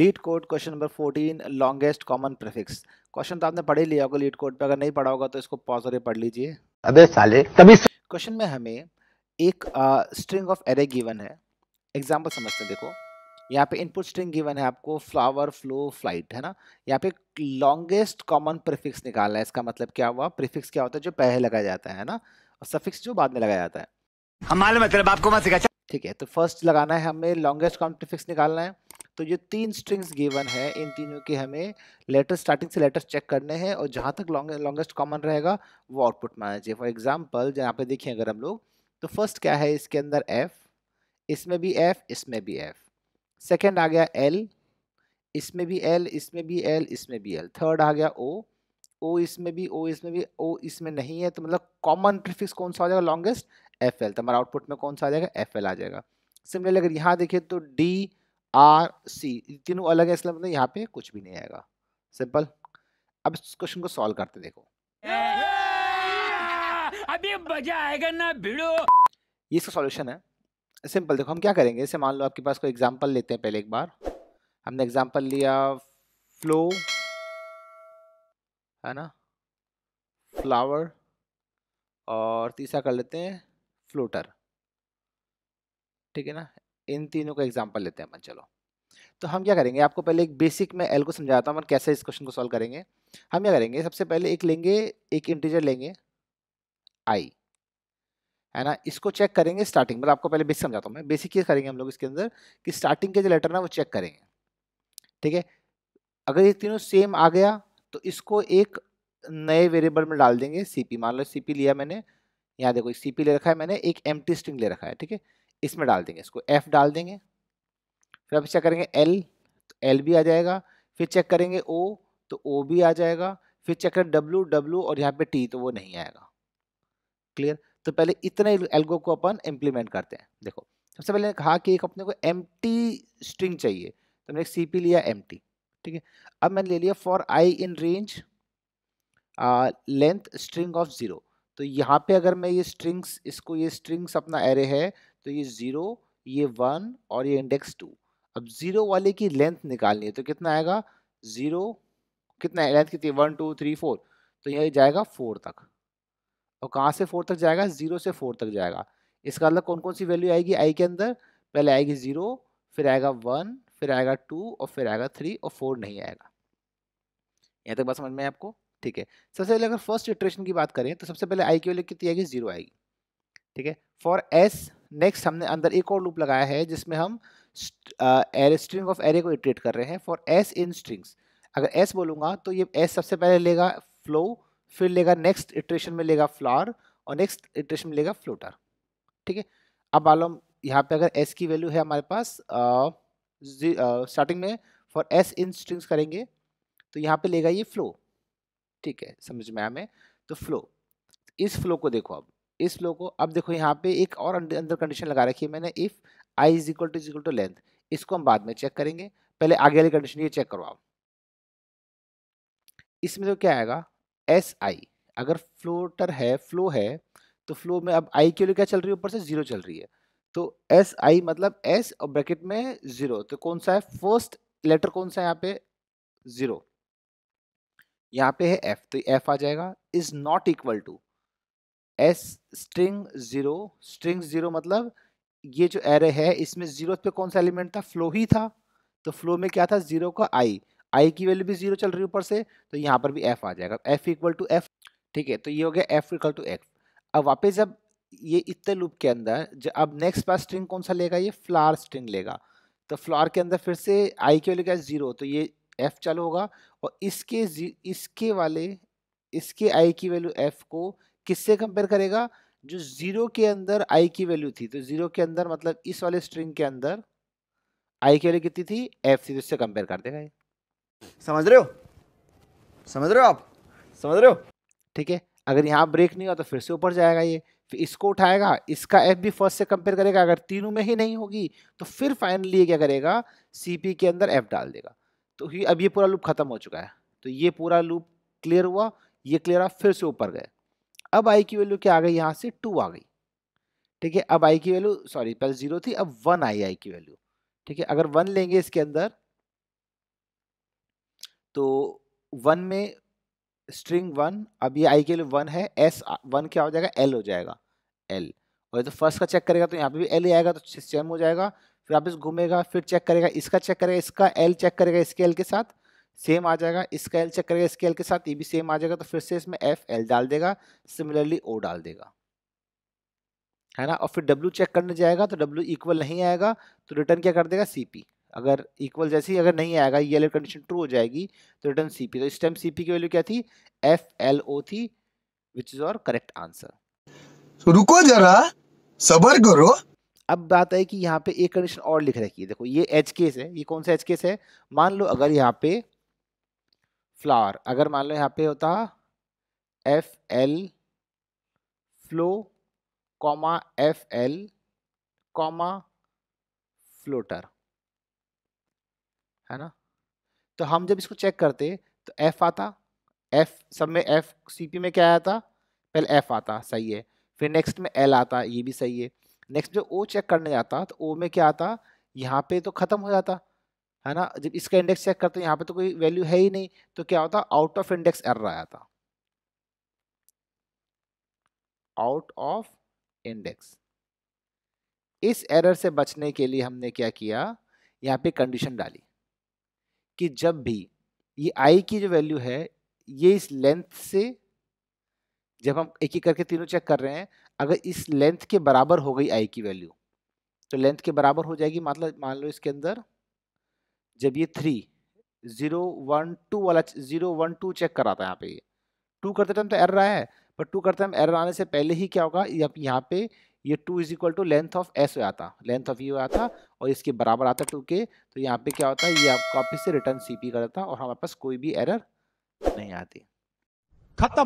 lead LeetCode question number fourteen longest common prefix question तो आपने पढ़ ही लिया होगा लीड कोड पे अगर नहीं पढ़ा होगा तो इसको पॉज करके पढ़ लीजिए अबे साले तभी क्वेश्चन में हमें एक स्ट्रिंग ऑफ एरे गिवन है एग्जाम्पल समझते हैं देखो यहाँ पे इनपुट स्ट्रिंग गिवन है आपको फ्लावर फ्लो फ्लाइट है ना यहाँ पे लॉन्गेस्ट कॉमन प्रीफिक्स निकालना है इसका मतलब क्या हुआ प्रीफिक्स क्या होता है जो पहले लगाया जाता है ना और सफिक्स जो बाद में लगाया जाता है हमारे मतलब आपको सिखा ठीक है तो फर्स्ट लगाना है हमें लॉन्गेस्ट कॉमन प्रीफिक्स निकालना है तो ये तीन स्ट्रिंग्स गिवन है इन तीनों के हमें लेटर स्टार्टिंग से लेटर चेक करने हैं और जहाँ तक लॉन्गेस्ट कॉमन रहेगा वो आउटपुट माना चाहिए फॉर एग्जाम्पल यहाँ पे देखिए अगर हम लोग तो फर्स्ट क्या है इसके अंदर एफ़ इसमें भी एफ़ इसमें भी एफ़ सेकेंड आ गया एल इसमें भी एल इसमें भी एल इसमें भी एल थर्ड आ गया ओ ओ इसमें भी ओ इसमें भी ओ इसमें नहीं है तो मतलब कॉमन प्रिफिक्स कौन सा आ जाएगा लॉन्गेस्ट एफ एल तो हमारा आउटपुट में कौन सा आ जाएगा एफ एल आ जाएगा सिमिलरली अगर यहाँ देखें तो डी आर सी तीनों अलग है इसलिए मतलब यहाँ पे कुछ भी नहीं आएगा सिंपल अब इस क्वेश्चन को सॉल्व करते देखो अभी मजा आएगा ना भिड़ो ये इसका सॉल्यूशन है सिंपल देखो हम क्या करेंगे इसे मान लो आपके पास कोई एग्जांपल लेते हैं पहले एक बार हमने एग्जांपल लिया फ्लो है ना फ्लावर और तीसरा कर लेते हैं फ्लोटर ठीक है ना इन तीनों का एग्जाम्पल लेते हैं अपन चलो तो हम क्या करेंगे आपको पहले एक बेसिक मैं एल को समझाता हूँ अपन कैसे इस क्वेश्चन को सॉल्व करेंगे हम क्या करेंगे सबसे पहले एक लेंगे एक इंटीजर लेंगे आई है ना इसको चेक करेंगे स्टार्टिंग मतलब आपको पहले बेसिक समझाता हूँ मैं बेसिक ये करेंगे हम लोग इसके अंदर कि स्टार्टिंग के जो लेटर ना वो चेक करेंगे ठीक है अगर ये तीनों सेम आ गया तो इसको एक नए वेरिएबल में डाल देंगे सी मान लो सी लिया मैंने यहाँ देखो सी ले रखा है मैंने एक एम स्ट्रिंग ले रखा है ठीक है इसमें डाल देंगे इसको एफ डाल देंगे फिर अब चेक करेंगे एल तो एल भी आ जाएगा फिर चेक करेंगे ओ तो ओ भी आ जाएगा फिर चेक करें डब्ल्यू डब्ल्यू और यहाँ पे टी तो वो नहीं आएगा क्लियर तो पहले इतने एल्गो को अपन इम्प्लीमेंट करते हैं देखो सबसे पहले कहा कि एक अपने को एम स्ट्रिंग चाहिए तो मैंने एक सी लिया एम ठीक है अब मैंने ले लिया for i in range length string of zero तो यहाँ पे अगर मैं ये स्ट्रिंग्स इसको ये स्ट्रिंग्स अपना एरे है तो ये ज़ीरो ये वन और ये इंडेक्स टू अब ज़ीरो वाले की लेंथ निकालनी है तो कितना आएगा ज़ीरो कितना लेंथ कितनी वन टू थ्री फोर तो यह जाएगा फोर तक और कहाँ से फोर तक जाएगा ज़ीरो से फोर तक जाएगा इसका अलग मतलब कौन कौन सी वैल्यू आएगी आई के अंदर पहले आएगी ज़ीरो फिर आएगा वन फिर आएगा टू और फिर आएगा थ्री और फोर नहीं आएगा यहाँ तक बात समझ में आपको ठीक है सबसे पहले अगर फर्स्ट इटरेशन की बात करें तो सबसे पहले आई की वैल्यू कितनी आएगी जीरो आएगी ठीक है फॉर एस नेक्स्ट हमने अंदर एक और लूप लगाया है जिसमें हम एरे स्ट्रिंग ऑफ एरे को इटरेट कर रहे हैं फॉर एस इन स्ट्रिंग्स अगर एस बोलूँगा तो ये एस सबसे पहले लेगा फ्लो फिर लेगा नेक्स्ट इटरेशन में लेगा फ्लावर और नेक्स्ट इटरेशन में लेगा फ्लोटर ठीक है अब मालूम यहाँ पे अगर एस की वैल्यू है हमारे पास स्टार्टिंग में फॉर एस इन स्ट्रिंग्स करेंगे तो यहाँ पे लेगा ये फ्लो ठीक है समझ में आया हमें तो फ्लो इस फ्लो को देखो अब इस लो को अब देखो यहाँ पे एक और अंदर कंडीशन लगा रखी है मैंने if i is equal to is equal to length इसको हम बाद में चेक करेंगे पहले आगे वाली कंडीशन ये चेक करवाओ इसमें तो क्या आएगा एस आई अगर फ्लोटर है फ्लो है तो फ्लो में अब आई के लिए क्या चल रही है ऊपर से जीरो चल रही है तो एस आई मतलब एस और ब्रैकेट में जीरो तो कौन सा है फर्स्ट लेटर कौन सा है यहाँ पे जीरो यहाँ पे है एफ तो एफ आ जाएगा is not equal to s string zero string zero मतलब ये जो एरे है इसमें ज़ीरो पे कौन सा एलिमेंट था फ्लो ही था तो फ्लो में क्या था ज़ीरो का आई आई की वैल्यू भी ज़ीरो चल रही है ऊपर से तो यहाँ पर भी एफ आ जाएगा एफ इक्वल टू एफ ठीक है तो ये हो गया एफ इक्वल टू एफ अब वापस जब ये इतने लूप के अंदर जब अब नेक्स्ट पास स्ट्रिंग कौन सा लेगा ये फ्लार स्ट्रिंग लेगा तो फ्लार के अंदर फिर से आई की वैल्यू क्या ज़ीरो तो ये एफ चालू होगा और इसके इसके वाले इसके आई की वैल्यू एफ को किससे कंपेयर करेगा जो जीरो के अंदर आई की वैल्यू थी तो जीरो के अंदर मतलब इस वाले स्ट्रिंग के अंदर आई की वैल्यू कितनी थी एफ थी तो इससे कंपेयर कर देगा ये समझ रहे हो समझ रहे हो आप समझ रहे हो ठीक है अगर यहाँ ब्रेक नहीं हुआ तो फिर से ऊपर जाएगा ये फिर इसको उठाएगा इसका एफ भी फर्स्ट से कंपेयर करेगा अगर तीनों में ही नहीं होगी तो फिर फाइनली ये क्या करेगा सी के अंदर एफ डाल देगा तो ही अब ये पूरा लूप खत्म हो चुका है तो ये पूरा लूप क्लियर हुआ ये क्लियर हुआ फिर से ऊपर गए अब आई की वैल्यू क्या आ गई यहाँ से टू आ गई ठीक है अब आई की वैल्यू सॉरी पहले जीरो थी अब वन आई आई की वैल्यू ठीक है अगर वन लेंगे इसके अंदर तो वन में स्ट्रिंग वन अब ये आई के लिए वन है एस वन क्या हो जाएगा एल हो जाएगा एल और ये तो फर्स्ट का चेक करेगा तो यहाँ पे भी एल ही आएगा तो सेम हो जाएगा फिर आप इस घूमेगा फिर चेक करेगा इसका चेक करेगा इसका एल चेक करेगा इसके एल के साथ सेम आ जाएगा इसका एल चेक करेगा इसके एल के साथ ये भी सेम आ जाएगा तो फिर से इसमें एफ एल डाल देगा सिमिलरली ओ डाल देगा है ना और फिर डब्ल्यू चेक करने जाएगा तो डब्ल्यू इक्वल नहीं आएगा तो रिटर्न क्या कर देगा सी पी अगर इक्वल जैसे ही अगर नहीं आएगा ये कंडीशन ट्रू हो जाएगी तो रिटर्न सी पी तो इस टाइम सी पी की वैल्यू क्या थी एफ एल ओ थी विच इज और करेक्ट आंसर रुको जरा सबर करो अब बात है कि यहाँ पे एक कंडीशन और लिख रखी है देखो ये एच केस है ये कौन सा एच केस है मान लो अगर यहाँ पे फ्लावर अगर मान लो यहाँ पे होता F L flow comma F L comma floater है ना तो हम जब इसको चेक करते तो एफ आता एफ सब में एफ सीपी में क्या आया था पहले एफ आता सही है फिर नेक्स्ट में एल आता ये भी सही है नेक्स्ट जो ओ चेक करने जाता तो ओ में क्या आता यहाँ पे तो ख़त्म हो जाता है ना जब इसका इंडेक्स चेक करते हैं यहाँ पे तो कोई वैल्यू है ही नहीं तो क्या होता आउट ऑफ इंडेक्स एरर आया था आउट ऑफ इंडेक्स इस एरर से बचने के लिए हमने क्या किया यहाँ पे कंडीशन डाली कि जब भी ये आई की जो वैल्यू है ये इस लेंथ से जब हम एक ही करके तीनों चेक कर रहे हैं अगर इस लेंथ के बराबर हो गई आई की वैल्यू तो लेंथ के बराबर हो जाएगी मतलब मान लो इसके अंदर जब ये थ्री जीरो वन टू वाला जीरो वन टू चेक कराता है यहाँ पे ये टू करते टाइम तो एरर आया है पर टू करते टाइम एरर आने से पहले ही क्या होगा यहाँ पे ये two is equal to length of s हो आता लेंथ ऑफ यू आता और इसके बराबर आता टू के तो यहाँ पे क्या होता है ये आप कॉपी से रिटर्न सी पी कर देता और हमारे पास कोई भी एरर नहीं आती खत्म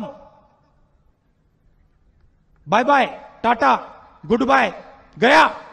बाय बाय टाटा गुड बाय गया